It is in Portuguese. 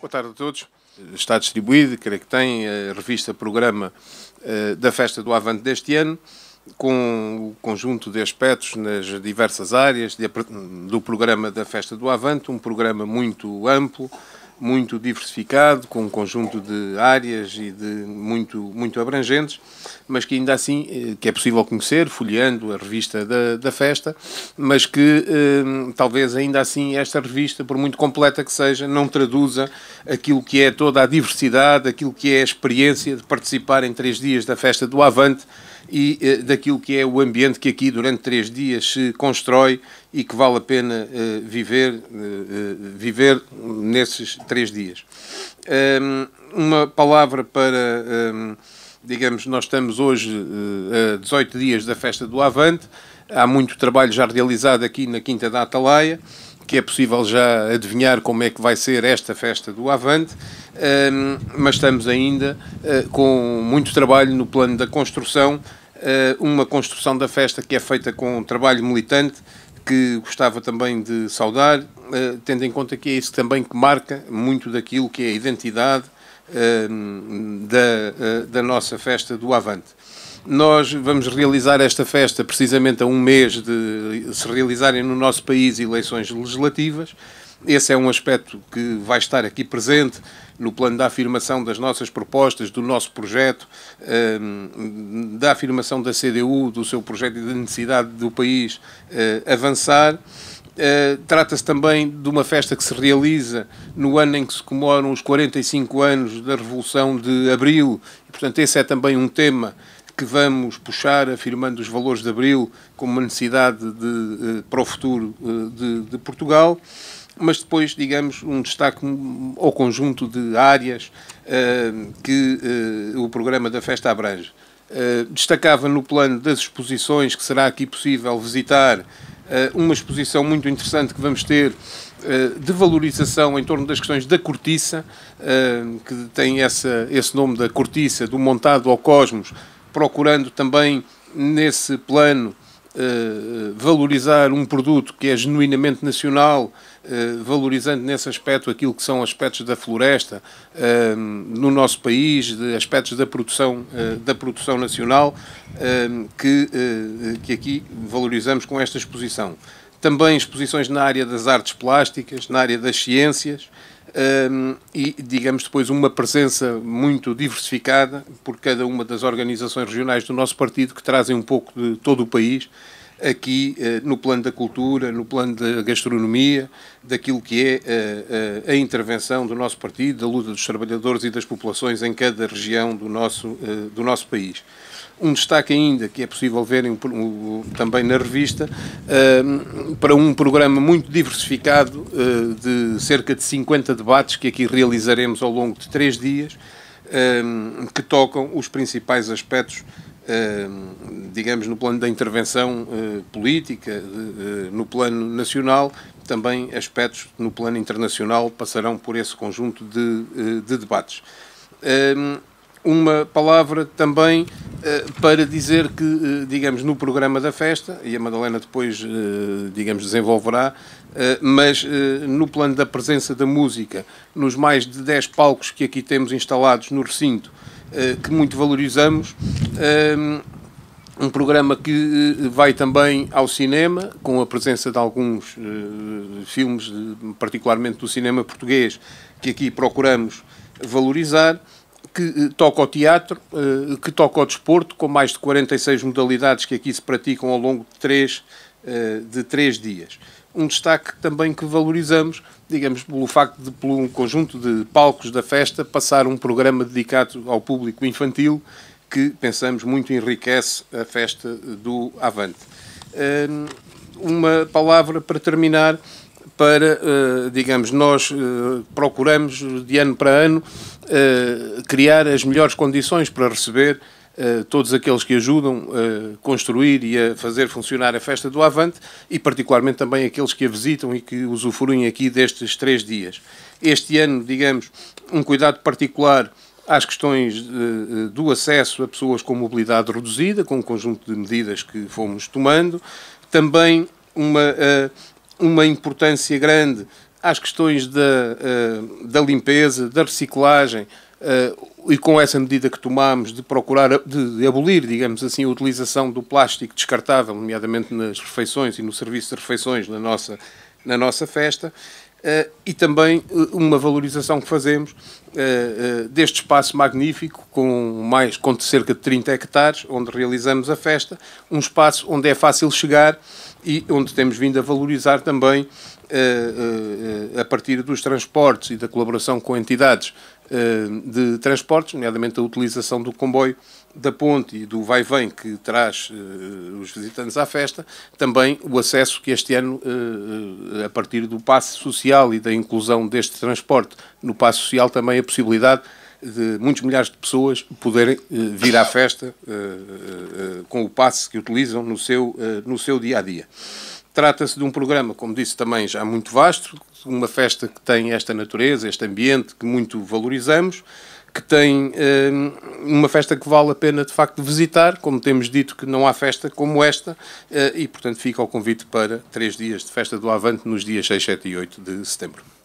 Boa tarde a todos. Está distribuído, creio que tem, a revista Programa eh, da Festa do Avante deste ano, com o conjunto de aspectos nas diversas áreas do programa da Festa do Avante, um programa muito amplo, muito diversificado, com um conjunto de áreas e de muito, muito abrangentes, mas que ainda assim eh, que é possível conhecer, folheando a revista da, da festa, mas que eh, talvez ainda assim esta revista, por muito completa que seja, não traduza aquilo que é toda a diversidade, aquilo que é a experiência de participar em três dias da festa do Avante e eh, daquilo que é o ambiente que aqui durante três dias se constrói e que vale a pena uh, viver, uh, viver nesses três dias. Um, uma palavra para, um, digamos, nós estamos hoje uh, a 18 dias da festa do Avante, há muito trabalho já realizado aqui na Quinta da Atalaia, que é possível já adivinhar como é que vai ser esta festa do Avante, um, mas estamos ainda com muito trabalho no plano da construção, uma construção da festa que é feita com um trabalho militante, que gostava também de saudar, eh, tendo em conta que é isso também que marca muito daquilo que é a identidade ehm, da, eh, da nossa festa do Avante. Nós vamos realizar esta festa precisamente a um mês de se realizarem no nosso país eleições legislativas. Esse é um aspecto que vai estar aqui presente no plano da afirmação das nossas propostas, do nosso projeto, ehm, da afirmação da CDU, do seu projeto e da necessidade do país eh, avançar. Eh, trata-se também de uma festa que se realiza no ano em que se comemoram os 45 anos da Revolução de Abril, e, portanto, esse é também um tema que vamos puxar, afirmando os valores de Abril como uma necessidade de, eh, para o futuro de, de Portugal mas depois, digamos, um destaque ao conjunto de áreas uh, que uh, o programa da festa abrange. Uh, destacava no plano das exposições, que será aqui possível visitar, uma exposição muito interessante que vamos ter de valorização em torno das questões da cortiça, que tem essa, esse nome da cortiça, do montado ao cosmos, procurando também nesse plano eh, valorizar um produto que é genuinamente nacional, eh, valorizando nesse aspecto aquilo que são aspectos da floresta eh, no nosso país, aspectos da produção, da produção nacional, que, que aqui valorizamos com esta exposição. Também exposições na área das artes plásticas, na área das ciências um, e, digamos, depois uma presença muito diversificada por cada uma das organizações regionais do nosso partido, que trazem um pouco de todo o país, aqui eh, no plano da cultura, no plano da gastronomia, daquilo que é eh, eh, a intervenção do nosso partido, da luta dos trabalhadores e das populações em cada região do nosso, do nosso país. Um destaque ainda, que é possível verem também na revista, para um programa muito diversificado ah, de cerca de 50 debates que aqui realizaremos ao longo de três dias, que tocam os principais aspectos digamos, no plano da intervenção ah, política, ah, no plano nacional, também aspectos no plano internacional passarão por esse conjunto de, de debates. uma palavra também eh, para dizer que, eh, digamos, no programa da festa, e a Madalena depois, eh, digamos, desenvolverá, mas no plano da presença da música, nos mais de 10 palcos que aqui temos instalados no recinto, que muito valorizamos, ehm, um programa que vai também ao cinema, com a presença de alguns filmes, particularmente do cinema português, que aqui procuramos valorizar que eh, toca ao teatro, eh, que toca ao desporto, com mais de 46 modalidades que aqui se praticam ao longo de três, eh, de três dias. Um destaque também que valorizamos, digamos, pelo facto de, por um conjunto de palcos da festa, passar um programa dedicado ao público infantil, que pensamos muito enriquece a festa do Avante. Uma palavra para terminar para, eh, digamos, nós eh, procuramos de ano para ano eh, criar as melhores condições para receber todos aqueles que ajudam a construir e a fazer funcionar a festa do Avante e particularmente também aqueles que a visitam e que usufruem aqui destes três dias. Este ano, digamos, um cuidado particular às questões do acesso a pessoas com mobilidade reduzida, com um conjunto de medidas que fomos tomando, também uma uma importância grande às questões da, eh, da limpeza, da reciclagem, Uh, e com essa medida que tomamos de procurar, de, de, abolir, digamos assim, a utilização do plástico descartável, nomeadamente nas refeições e no serviço de refeições na nossa, na nossa festa, Uh, e também eh, uma valorização que fazemos uh, deste espaço magnífico, com mais com cerca de 30 hectares, onde realizamos a festa, um espaço onde é fácil chegar e onde temos vindo a valorizar também, a partir dos transportes e da colaboração com entidades eh, de transportes, nomeadamente a utilização do comboio da ponte e do vai-vem que traz uh, os visitantes à festa, também o acesso que este ano, uh, a partir do passe social e da inclusão deste transporte no passe social, também a possibilidade de muitos milhares de pessoas poderem uh, vir à festa com o passe que utilizam no seu, no seu dia a dia. Trata-se de um programa, como disse também, já muito vasto, uma festa que tem esta natureza, este ambiente que muito valorizamos, que tem eh, uma festa que vale a pena de facto visitar, como temos dito que não há festa como esta, eh, e portanto fica o convite para três dias de festa do Avante nos dias 6, 7 e 8 de setembro.